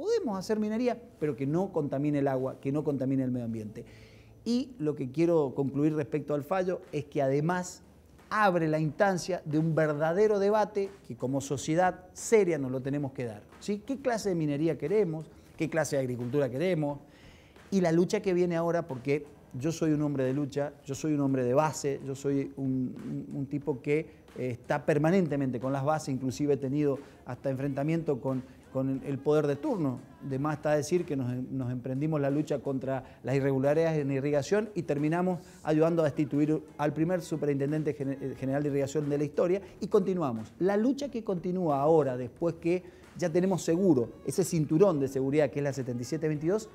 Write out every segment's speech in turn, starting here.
podemos hacer minería, pero que no contamine el agua, que no contamine el medio ambiente. Y lo que quiero concluir respecto al fallo es que además abre la instancia de un verdadero debate que como sociedad seria nos lo tenemos que dar. ¿sí? ¿Qué clase de minería queremos? ¿Qué clase de agricultura queremos? Y la lucha que viene ahora, porque yo soy un hombre de lucha, yo soy un hombre de base, yo soy un, tipo que eh, está permanentemente con las bases, inclusive he tenido hasta enfrentamiento con con el poder de turno. De más está decir que nos, emprendimos la lucha contra las irregularidades en irrigación y terminamos ayudando a destituir al primer superintendente eh, general de irrigación de la historia y continuamos. La lucha que continúa ahora, después que ya tenemos seguro ese cinturón de seguridad que es la 7722,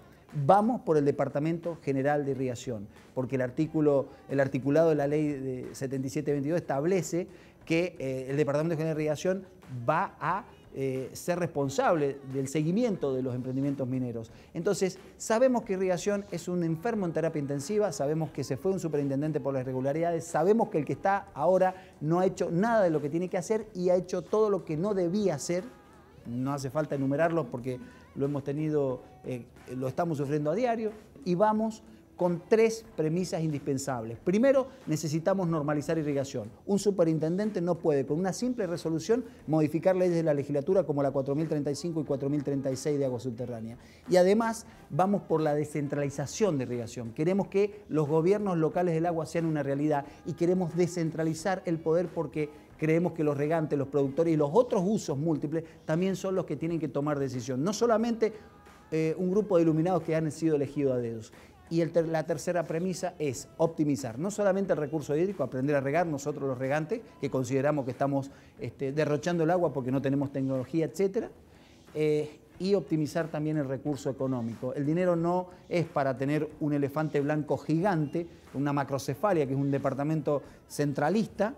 vamos por el Departamento General de Irrigación, porque el, artículo, el articulado de la ley de 7722 establece que eh, el Departamento General de Irrigación va a eh, ser responsable del seguimiento de los emprendimientos mineros. Entonces, sabemos que Irrigación es un enfermo en terapia intensiva, sabemos que se fue un superintendente por las irregularidades, sabemos que el que está ahora no ha hecho nada de lo que tiene que hacer y ha hecho todo lo que no debía hacer. No hace falta enumerarlo porque lo hemos tenido, eh, lo estamos sufriendo a diario y vamos con tres premisas indispensables. Primero, necesitamos normalizar irrigación. Un superintendente no puede, con una simple resolución, modificar leyes de la legislatura como la 4035 y 4036 de agua subterránea. Y además, vamos por la descentralización de irrigación. Queremos que los gobiernos locales del agua sean una realidad y queremos descentralizar el poder porque creemos que los regantes, los productores y los otros usos múltiples también son los que tienen que tomar decisión. No solamente eh, un grupo de iluminados que han sido elegidos a dedos. Y la tercera premisa es optimizar no solamente el recurso hídrico, aprender a regar nosotros los regantes, que consideramos que estamos este, derrochando el agua porque no tenemos tecnología, etc. Eh, y optimizar también el recurso económico. El dinero no es para tener un elefante blanco gigante, una macrocefalia, que es un departamento centralista,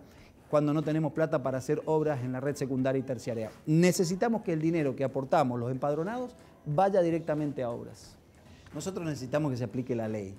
cuando no tenemos plata para hacer obras en la red secundaria y terciaria. Necesitamos que el dinero que aportamos los empadronados vaya directamente a obras. Nosotros necesitamos que se aplique la ley.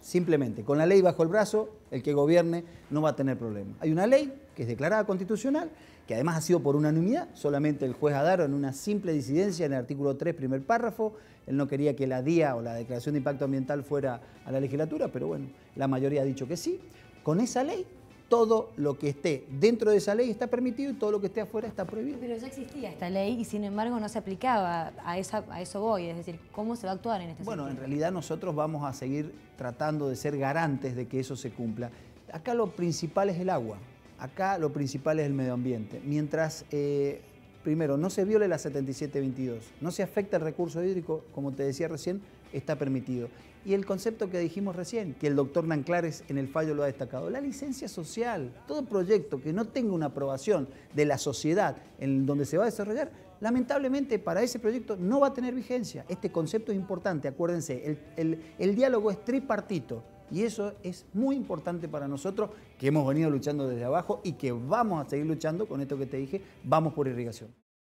Simplemente, con la ley bajo el brazo, el que gobierne no va a tener problema. Hay una ley que es declarada constitucional, que además ha sido por unanimidad, solamente el juez Adaro en una simple disidencia en el artículo 3, primer párrafo, él no quería que la DIA o la Declaración de Impacto Ambiental fuera a la legislatura, pero bueno, la mayoría ha dicho que sí. Con esa ley todo lo que esté dentro de esa ley está permitido y todo lo que esté afuera está prohibido. Pero ya existía esta ley y sin embargo no se aplicaba, a, eso voy, es decir, ¿cómo se va a actuar en este sentido? Bueno, en realidad nosotros vamos a seguir tratando de ser garantes de que eso se cumpla. Acá lo principal es el agua, acá lo principal es el medio ambiente. Mientras eh, primero, no se viole la 7722, no se afecta el recurso hídrico, como te decía recién, está permitido. Y el concepto que dijimos recién, que el doctor Nanclares en el fallo lo ha destacado, la licencia social, todo proyecto que no tenga una aprobación de la sociedad en donde se va a desarrollar, lamentablemente para ese proyecto no va a tener vigencia. Este concepto es importante, acuérdense, el, el diálogo es tripartito, y eso es muy importante para nosotros que hemos venido luchando desde abajo y que vamos a seguir luchando con esto que te dije, vamos por irrigación.